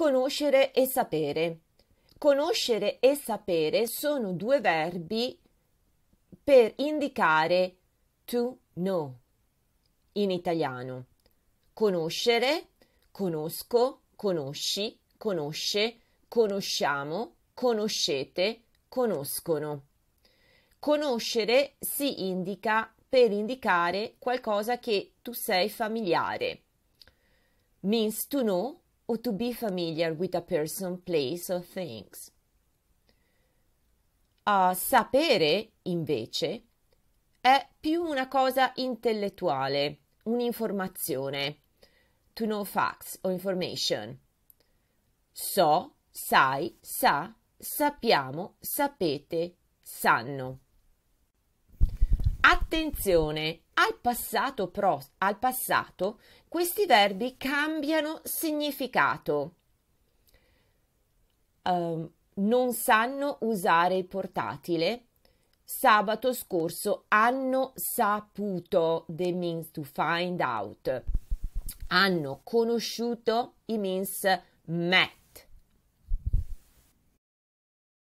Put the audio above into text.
Conoscere e sapere. Conoscere e sapere sono due verbi per indicare to know in italiano. Conoscere, conosco, conosci, conosce, conosciamo, conoscete, conoscono. Conoscere si indica per indicare qualcosa che tu sei familiare. Means to know or to be familiar with a person, place or things. A sapere, invece, è più una cosa intellettuale, un'informazione. To know facts or information. So, sai, sa, sappiamo, sapete, sanno. Attenzione, al passato, pro, al passato questi verbi cambiano significato. Um, non sanno usare il portatile. Sabato scorso hanno saputo, the means to find out. Hanno conosciuto, i means met